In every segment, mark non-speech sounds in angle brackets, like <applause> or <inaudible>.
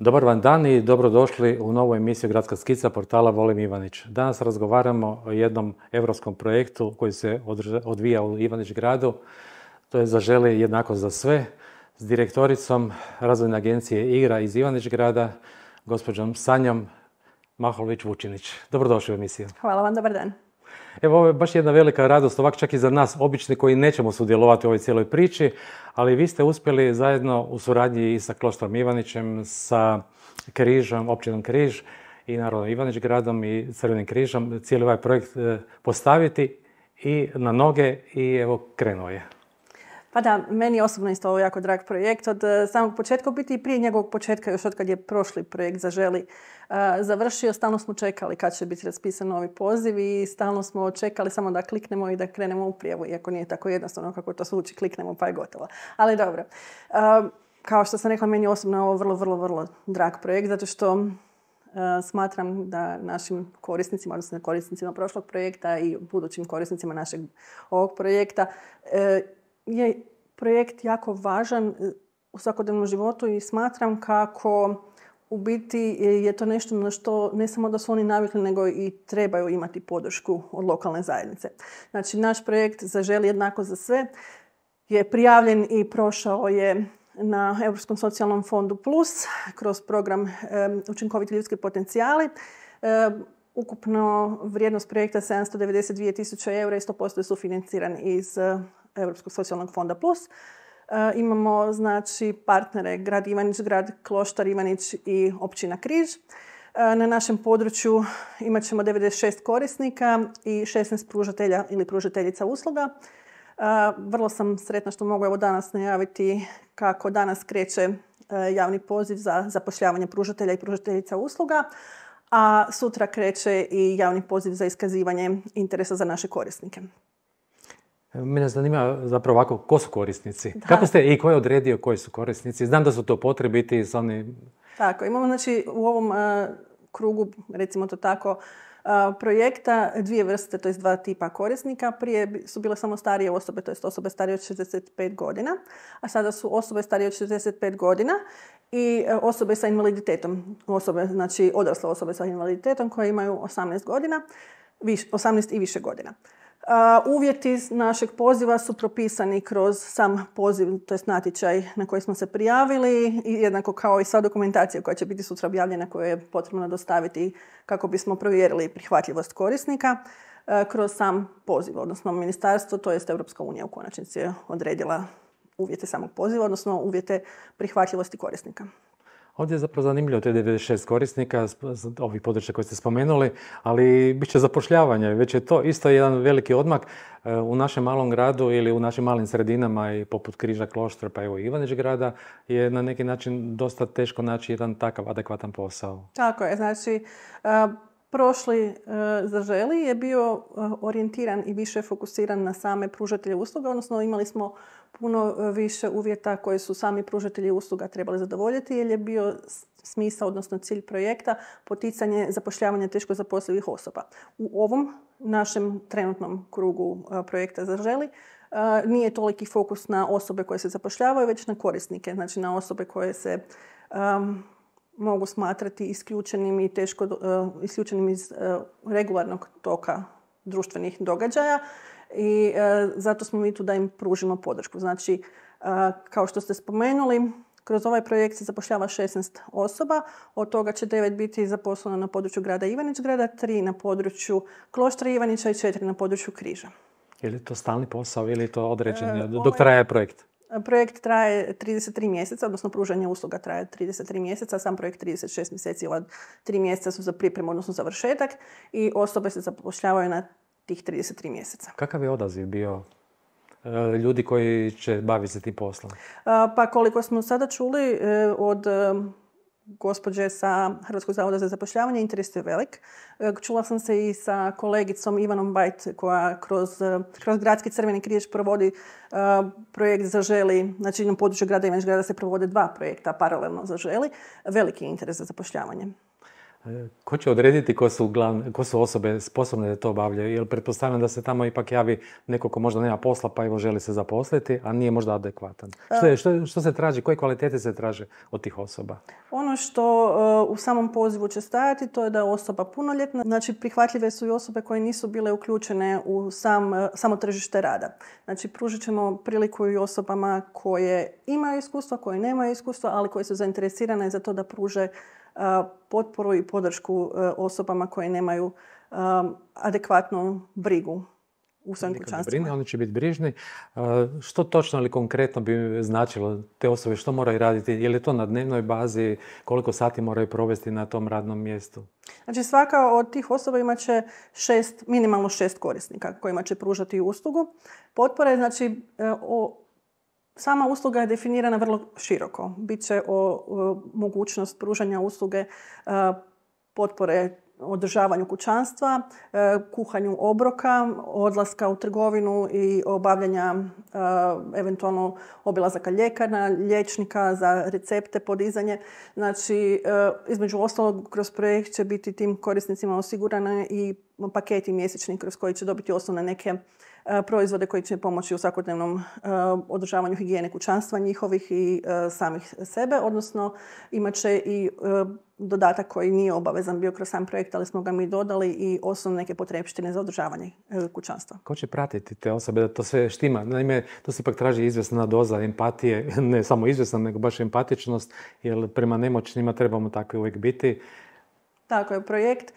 Dobar vam dan i dobrodošli u novu emisiju Gradska skica portala Volim Ivanić. Danas razgovaramo o jednom evropskom projektu koji se odvija u Ivanić gradu. To je Zaželi jednako za sve s direktoricom razvojne agencije IGRA iz Ivanić grada, gospođom Sanjom Maholović Vučinić. Dobrodošli u emisiju. Hvala vam, dobar dan. Evo, ovo je baš jedna velika radost, ovak čak i za nas, obični koji nećemo sudjelovati u ovoj cijeloj priči, ali vi ste uspjeli zajedno u suradnji i sa Kloštrom Ivanićem, sa Križom, općinom Križ i naravno Ivanić gradom i Crvenim križom cijeli ovaj projekt eh, postaviti i na noge i evo krenuo je. Pa da, meni osobno isto ovo jako drag projekt. Od eh, samog početka, biti i prije njegovog početka, još od kad je prošli projekt Zaželi želi eh, završio, stalno smo čekali kad će biti raspisan novi poziv i stalno smo čekali samo da kliknemo i da krenemo u prijavu, iako nije tako jednostavno kako to sluči, kliknemo pa je gotovo. Ali dobro. Eh, kao što sam rekla, meni osobno je ovo vrlo, vrlo, vrlo drag projekt, zato što smatram da našim korisnicima, odnosno korisnicima prošlog projekta i budućim korisnicima našeg ovog projekta je projekt jako važan e, u svakodnevnom životu i smatram kako u biti je to nešto na što ne samo da su oni navikli, nego i trebaju imati podršku od lokalne zajednice. Znači, naš projekt Za Zaželi jednako za sve je prijavljen i prošao je na Europskom socijalnom fondu Plus kroz program e, Učinkoviti ljudski potencijali. E, ukupno vrijednost projekta 792 tisuće eura i 100% su financirani iz Europskog socijalnog fonda plus. E, imamo znači partnere grad Ivanić, grad Kloštar Ivanić i općina Križ. E, na našem području imat ćemo 96 korisnika i 16 pružatelja ili pružateljica usluga. E, vrlo sam sretna što mogu evo danas najaviti kako danas kreće javni poziv za zapošljavanje pružatelja i pružateljica usluga, a sutra kreće i javni poziv za iskazivanje interesa za naše korisnike. Mene zanima zapravo ovako, ko su korisnici? Kako ste i ko je odredio koji su korisnici? Znam da su to potrebiti sa oni... Tako, imamo znači u ovom e, krugu, recimo to tako, e, projekta dvije vrste, to jest dva tipa korisnika. Prije su bile samo starije osobe, to je osobe starije od 65 godina, a sada su osobe starije od 65 godina i e, osobe sa invaliditetom, osobe, znači odrasle osobe sa invaliditetom koje imaju 18 godina, 18 i više godina. Uvjeti našeg poziva su propisani kroz sam poziv, to je natječaj na koji smo se prijavili, jednako kao i sva dokumentacija koja će biti sutra objavljena koju je potrebno dostaviti kako bismo provjerili prihvatljivost korisnika kroz sam poziv, odnosno ministarstvo, to jest Europska unija u konačnici je odredila uvjete samog poziva, odnosno uvjete prihvatljivosti korisnika. Ovdje je zapravo zanimljivo, te 96 korisnika, ovih područja koje ste spomenuli, ali bit će zapošljavanje. Već je to isto jedan veliki odmak e, u našem malom gradu ili u našim malim sredinama i poput Križa Kloštra, pa evo Ivanić grada, je na neki način dosta teško naći jedan takav adekvatan posao. Tako je, znači e, prošli e, zaželi je bio orijentiran i više fokusiran na same pružatelje usluga, odnosno imali smo puno e, više uvjeta koje su sami pružatelji usluga trebali zadovoljiti jer je bio smisao, odnosno cilj projekta, poticanje zapošljavanja teško zaposlivih osoba. U ovom našem trenutnom krugu e, projekta za želi e, nije toliki fokus na osobe koje se zapošljavaju, već na korisnike, znači na osobe koje se mogu smatrati isključenim i teško isključenim iz regularnog toka društvenih događaja i e, zato smo mi tu da im pružimo podršku. Znači, e, kao što ste spomenuli, kroz ovaj projekt se zapošljava 16 osoba, od toga će devet biti zaposleno na području grada Ivanić grada, tri na području Kloštra Ivanića i četiri na području Križa. Je li to stalni posao ili je to određen, e, dok ovaj traje projekt? Projekt traje 33 mjeseca, odnosno pružanje usluga traje 33 mjeseca, sam projekt 36 mjeseci, ova tri mjeseca su za pripremu, odnosno završetak i osobe se zapošljavaju na tih 33 mjeseca. Kakav je odaziv bio e, ljudi koji će baviti se tim poslom? Pa koliko smo sada čuli e, od e, gospođe sa Hrvatskog zavoda za zapošljavanje, interes je velik. Čula sam se i sa kolegicom Ivanom Bajt koja kroz, Gradski crveni križ provodi projekt projekt Zaželi, znači na području grada Ivanić grada se provode dva projekta paralelno za želi veliki interes za zapošljavanje. Ko će odrediti ko su, ko su osobe sposobne da to obavljaju? Jer pretpostavljam da se tamo ipak javi neko ko možda nema posla pa evo želi se zaposliti, a nije možda adekvatan. E. Što, što, što se traži? Koje kvalitete se traže od tih osoba? Ono što e, u samom pozivu će stajati to je da je osoba punoljetna. Znači prihvatljive su i osobe koje nisu bile uključene u sam, e, samo tržište rada. Znači pružit ćemo priliku i osobama koje imaju iskustva, koje nemaju iskustva, ali koje su zainteresirane za to da pruže potporu i podršku e, osobama koje nemaju adekvatnu brigu u svojim kućanstvima. Oni će biti brižni. Što točno ili konkretno bi značilo te osobe? Što moraju raditi? Je li to na dnevnoj bazi? Koliko sati moraju provesti na tom radnom mjestu? Znači svaka od tih osoba imat će šest, minimalno šest korisnika kojima će pružati uslugu. je znači e, Sama usluga je definirana vrlo široko. Biće o, mogućnost pružanja usluge e, potpore održavanju kućanstva, e, kuhanju obroka, odlaska u trgovinu i obavljanja e, eventualno obilazaka ljekarna, liječnika za recepte, podizanje. Znači, između ostalog, kroz projekt će biti tim korisnicima osigurane i paketi mjesečni kroz koji će dobiti osnovne neke E, proizvode koji će pomoći u svakodnevnom e, održavanju higijene kućanstva njihovih i e, samih sebe, odnosno imat će i dodatak koji nije obavezan bio kroz sam projekt, ali smo ga mi dodali i osnovne neke potrebštine za održavanje kućanstva. Ko će pratiti te osobe da to sve štima? Naime, to se ipak traži izvjesna doza empatije, <laughs> ne samo izvjesna, nego baš empatičnost, jer prema nemoćnima trebamo tako uvijek biti. Tako je, projekt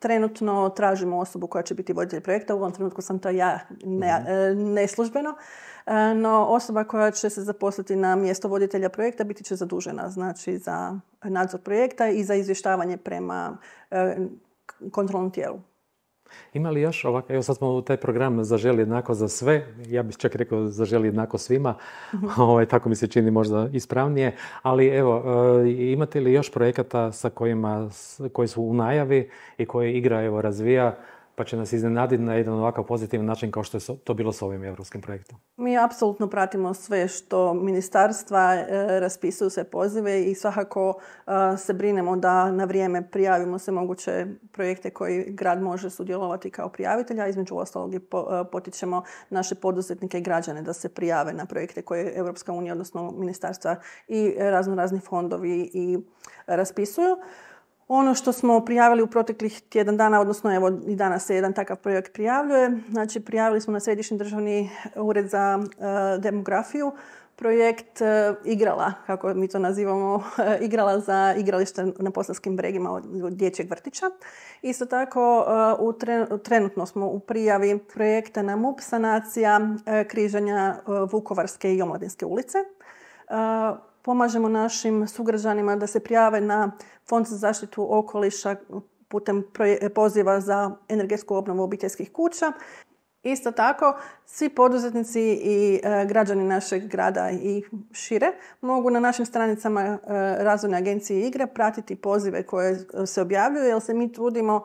Trenutno tražimo osobu koja će biti voditelj projekta, u ovom trenutku sam to ja mhm. e, neslužbeno, e, no osoba koja će se zaposliti na mjesto voditelja projekta biti će zadužena znači za nadzor projekta i za izvještavanje prema e, kontrolnom tijelu. Ima li još ovako, evo sad smo u taj program Zaželi jednako za sve, ja bih čak rekao Zaželi jednako svima, mhm. <laughs> ovaj, tako mi se čini možda ispravnije, ali evo, eh, imate li još projekata sa kojima, koji su u najavi i koje igra razvija pa će nas iznenaditi na jedan ovakav pozitivan način kao što je to bilo s ovim europskim projektom. Mi apsolutno pratimo sve što ministarstva e, raspisuju se pozive i svakako e, se brinemo da na vrijeme prijavimo se moguće projekte koji grad može sudjelovati kao prijavitelja. Između ostalog i e, potičemo naše poduzetnike i građane da se prijave na projekte koje Europska unija, odnosno ministarstva i razno razni fondovi i raspisuju. Ono što smo prijavili u proteklih tjedan dana, odnosno evo i danas se jedan takav projekt prijavljuje, znači prijavili smo na Središnji državni ured za e, demografiju projekt e, igrala, kako mi to nazivamo, <laughs> igrala za igralište na Poslanskim bregima od dječjeg vrtića. Isto tako, e, trenutno smo u prijavi projekta na MUP sanacija križanja Vukovarske i Omladinske ulice. Pomažemo našim sugrađanima da se prijave na Fond za zaštitu okoliša putem poziva za energetsku obnovu obiteljskih kuća. Isto tako, svi poduzetnici i e, građani našeg grada i šire mogu na našim stranicama e, Razvojne agencije igre pratiti pozive koje e, se objavljuju, jer se mi trudimo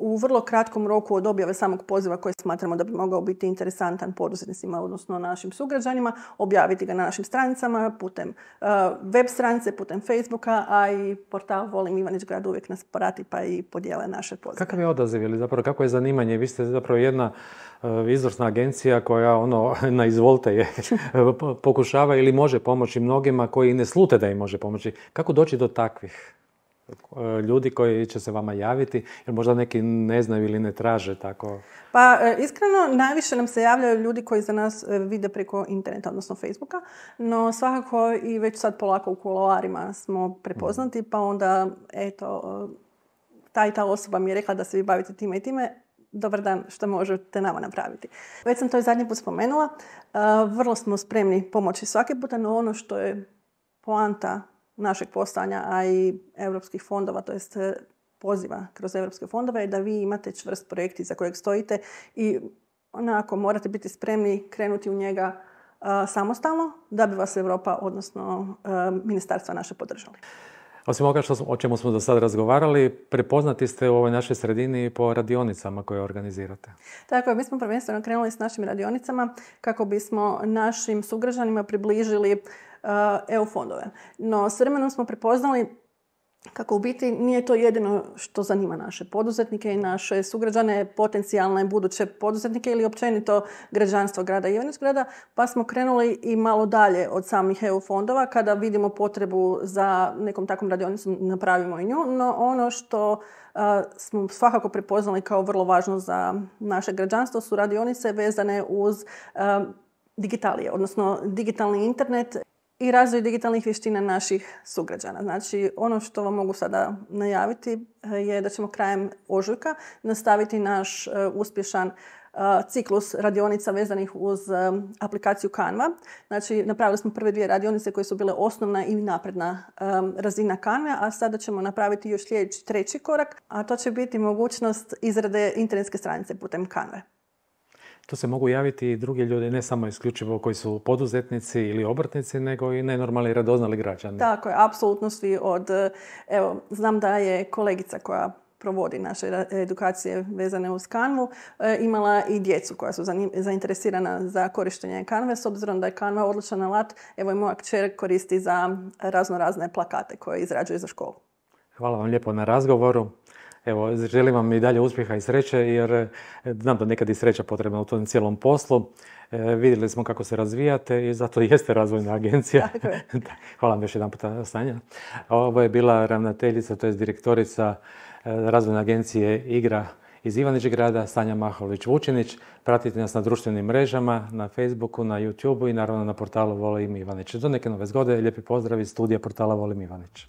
u vrlo kratkom roku od objave samog poziva koji smatramo da bi mogao biti interesantan poduzetnicima, odnosno našim sugrađanima, objaviti ga na našim stranicama, putem e, web stranice, putem Facebooka, a i portal Volim Ivanić grad uvijek nas prati pa i podijele naše pozive. Kakav je odaziv ili zapravo kako je zanimanje? Vi ste zapravo jedna e, izvrsna agencija koja ono <laughs> na izvolte je <laughs> pokušava ili može pomoći mnogima koji ne slute da im može pomoći. Kako doći do takvih? E, ljudi koji će se vama javiti? Jer možda neki ne znaju ili ne traže tako? Pa e, iskreno, najviše nam se javljaju ljudi koji za nas e, vide preko interneta, odnosno Facebooka. No svakako i već sad polako u kuloarima smo prepoznati, mhm. pa onda eto, ta i ta osoba mi je rekla da se vi bavite time i time, dobar dan, što možete nama napraviti. Već sam to i zadnji put spomenula, vrlo smo spremni pomoći svaki puta, no ono što je poanta našeg postanja, a i europskih fondova, to jest e, poziva kroz europske fondove, je da vi imate čvrst projekt iza kojeg stojite i onako morate biti spremni krenuti u njega e, samostalno da bi vas Europa, odnosno e, ministarstva naše podržali. Osim ovoga što, o čemu smo do sada razgovarali, prepoznati ste u ovoj našoj sredini po radionicama koje organizirate. Tako je, mi smo prvenstveno krenuli s našim radionicama kako bismo našim sugrađanima približili Eh, EU fondove. No, s vremenom smo prepoznali kako u biti nije to jedino što zanima naše poduzetnike i naše sugrađane, potencijalne buduće poduzetnike ili općenito građanstvo grada Ivanić-Grada, pa smo krenuli i malo dalje od samih EU fondova kada vidimo potrebu za nekom takvom radionicom napravimo i nju, no ono što eh, smo svakako prepoznali kao vrlo važno za naše građanstvo su radionice vezane uz eh, digitalije, odnosno digitalni internet i razvoj digitalnih vještina naših sugrađana. Znači, ono što vam mogu sada najaviti eh, je da ćemo krajem ožujka nastaviti naš eh, uspješan eh, ciklus radionica vezanih uz aplikaciju Canva. Znači, napravili smo prve dvije radionice koje su bile osnovna i napredna razina Canva, a sada ćemo napraviti još sljedeći treći korak, a to će biti mogućnost izrade internetske stranice putem Canva. Tu se mogu javiti i drugi ljudi, ne samo isključivo koji su poduzetnici ili obrtnici, nego i nenormalni radoznali građani. Tako je, apsolutno svi od... Evo, znam da je kolegica koja provodi naše edukacije vezane uz kanvu, e, imala i djecu koja su zainteresirana za korištenje kanve. S obzirom da je kanva odličan alat, evo i moja kćer koristi za razno razne plakate koje izrađuje za školu. Hvala vam lijepo na razgovoru. Evo, želim vam i dalje uspjeha i sreće, jer e, znam da nekad i sreća potrebna u tom cijelom poslu. E, vidjeli smo kako se razvijate i zato <laughs> jeste razvojna agencija. <laughs> Hvala vam još jedan puta, Sanja. Ovo je bila ravnateljica, to je direktorica e, razvojne agencije Igra iz Ivanić grada, Sanja Maholić-Vučinić. Pratite nas na društvenim mrežama, na Facebooku, na YouTubeu i naravno na portalu Volim Ivanić. Do neke nove zgode, lijepi pozdrav iz studija portala Volim Ivanić.